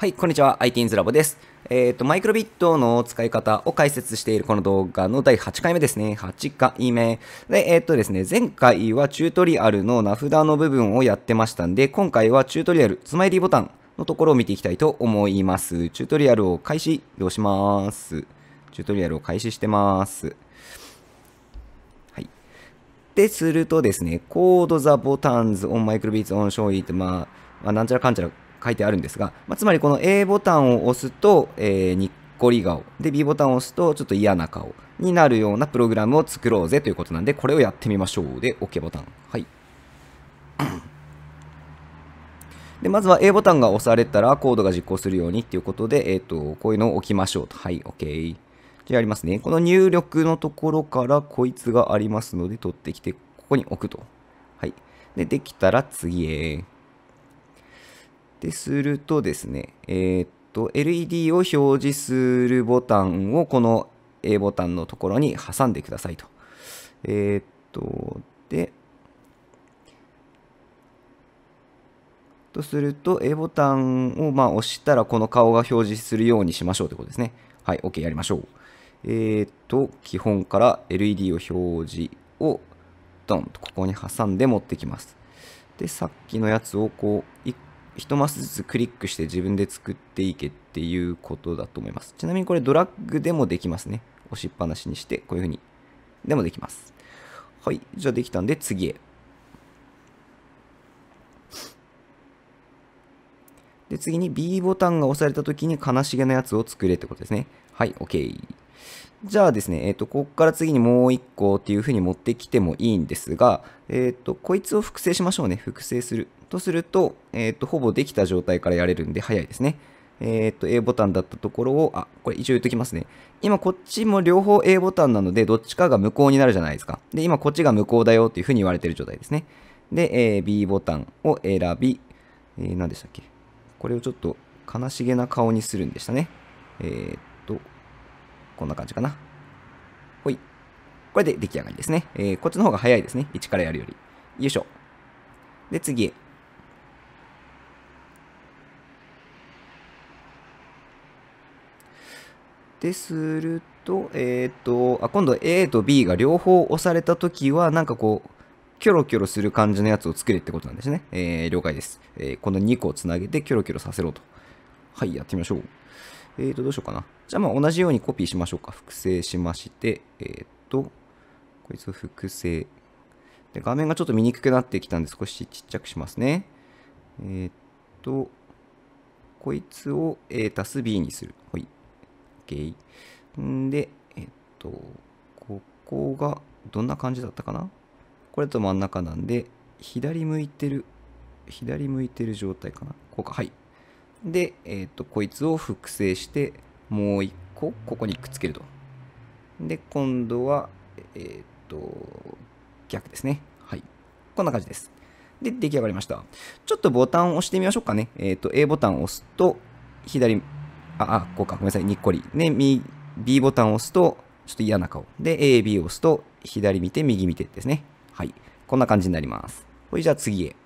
はい、こんにちは。ITINS l LABO です。えっ、ー、と、マイクロビットの使い方を解説しているこの動画の第8回目ですね。8回目。で、えっ、ー、とですね、前回はチュートリアルの名札の部分をやってましたんで、今回はチュートリアル、スマイリーボタンのところを見ていきたいと思います。チュートリアルを開始、どうします。チュートリアルを開始してます。はい。で、するとですね、コードザボタンズオンマイクロビッツオンショーイって、まあ、まあ、なんちゃらかんちゃら書いてあるんですが、まあ、つまりこの A ボタンを押すと、えー、にっこり顔。で、B ボタンを押すとちょっと嫌な顔になるようなプログラムを作ろうぜということなんで、これをやってみましょう。で、OK ボタン。はい。で、まずは A ボタンが押されたらコードが実行するようにっていうことで、えっ、ー、と、こういうのを置きましょうと。はい、OK。じゃあやりますね。この入力のところからこいつがありますので、取ってきて、ここに置くと。はい。で、できたら次へ。でするとですね、えー、っと、LED を表示するボタンをこの A ボタンのところに挟んでくださいと。えー、っと、で、とすると A ボタンをま押したらこの顔が表示するようにしましょうということですね。はい、OK やりましょう。えー、っと、基本から LED を表示をドンとここに挟んで持ってきます。で、さっきのやつをこう1 1マスずつクリックして自分で作っていけっていうことだと思います。ちなみにこれドラッグでもできますね。押しっぱなしにして、こういう風に。でもできます。はい。じゃあできたんで次へ。で、次に B ボタンが押された時に悲しげなやつを作れってことですね。はい、OK。じゃあですね、えっ、ー、と、ここから次にもう1個っていう風に持ってきてもいいんですが、えっ、ー、と、こいつを複製しましょうね。複製する。とすると、えっ、ー、と、ほぼできた状態からやれるんで早いですね。えっ、ー、と、A ボタンだったところを、あ、これ一応言っときますね。今こっちも両方 A ボタンなので、どっちかが無効になるじゃないですか。で、今こっちが無効だよっていうふうに言われてる状態ですね。で、え B ボタンを選び、えー、何でしたっけこれをちょっと悲しげな顔にするんでしたね。えー、っと、こんな感じかな。ほい。これで出来上がりですね。えー、こっちの方が早いですね。1からやるより。よいしょ。で、次へ。ですると、えっ、ー、と、あ、今度 A と B が両方押されたときは、なんかこう、キョロキョロする感じのやつを作れってことなんですね。えー、了解です。えー、この2個をつなげてキョロキョロさせろと。はい、やってみましょう。えーと、どうしようかな。じゃあまあ同じようにコピーしましょうか。複製しまして、えっ、ー、と、こいつを複製。で、画面がちょっと見にくくなってきたんで少しちっちゃくしますね。えっ、ー、と、こいつを A 足す B にする。はい。OK。んで、えっと、ここがどんな感じだったかなこれと真ん中なんで、左向いてる、左向いてる状態かなこうか、はい。で、えっと、こいつを複製して、もう一個、ここにくっつけると。で、今度は、えっと、逆ですね。はい。こんな感じです。で、出来上がりました。ちょっとボタンを押してみましょうかね。えっ、ー、と、A ボタンを押すと、左あ、あ、こうか。ごめんなさい。にっこり。ね、右、B ボタンを押すと、ちょっと嫌な顔。で、A、B を押すと、左見て、右見てですね。はい。こんな感じになります。ほいじゃあ次へ。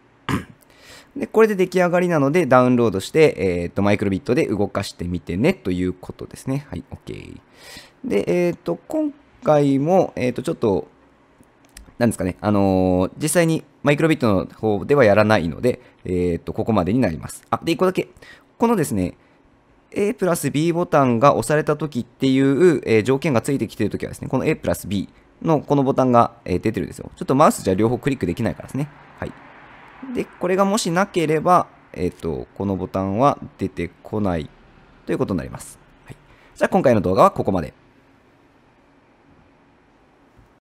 で、これで出来上がりなので、ダウンロードして、えっ、ー、と、マイクロビットで動かしてみてね、ということですね。はい、OK。で、えっ、ー、と、今回も、えっ、ー、と、ちょっと、なんですかね、あの実際にマイクロビットの方ではやらないので、えっ、と、ここまでになります。あ、で、1個だけ。このですね、A プラス B ボタンが押された時っていう、えー、条件がついてきている時はですね、この A プラス B のこのボタンが、えー、出てるんですよ。ちょっとマウスじゃ両方クリックできないからですね。はい。で、これがもしなければ、えっ、ー、と、このボタンは出てこないということになります。はい。じゃあ今回の動画はここまで。